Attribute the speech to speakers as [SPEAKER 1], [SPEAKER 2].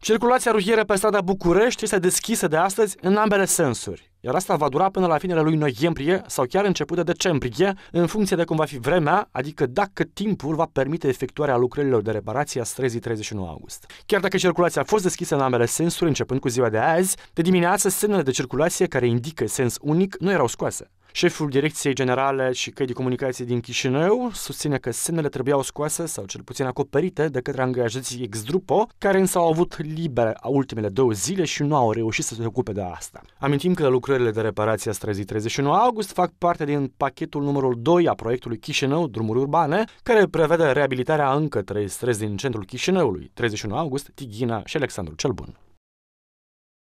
[SPEAKER 1] Circulația rutieră pe strada București este deschisă de astăzi în ambele sensuri, iar asta va dura până la finele lui noiembrie sau chiar început de decembrie, în funcție de cum va fi vremea, adică dacă timpul va permite efectuarea lucrărilor de reparație a străzii 31 august. Chiar dacă circulația a fost deschisă în ambele sensuri începând cu ziua de azi, de dimineață semnele de circulație care indică sens unic nu erau scoase. Șeful Direcției Generale și Căi de Comunicații din Chișinău susține că semnele trebuiau scoase sau cel puțin acoperite de către angajații ex-Drupo, care însă au avut libere ultimele două zile și nu au reușit să se ocupe de asta. Amintim că lucrările de reparație a străzii 31 august fac parte din pachetul numărul 2 a proiectului Chișinău Drumuri Urbane, care prevede reabilitarea încă trei străzi din centrul Chișinăului, 31 august, Tighina și Alexandru cel Bun.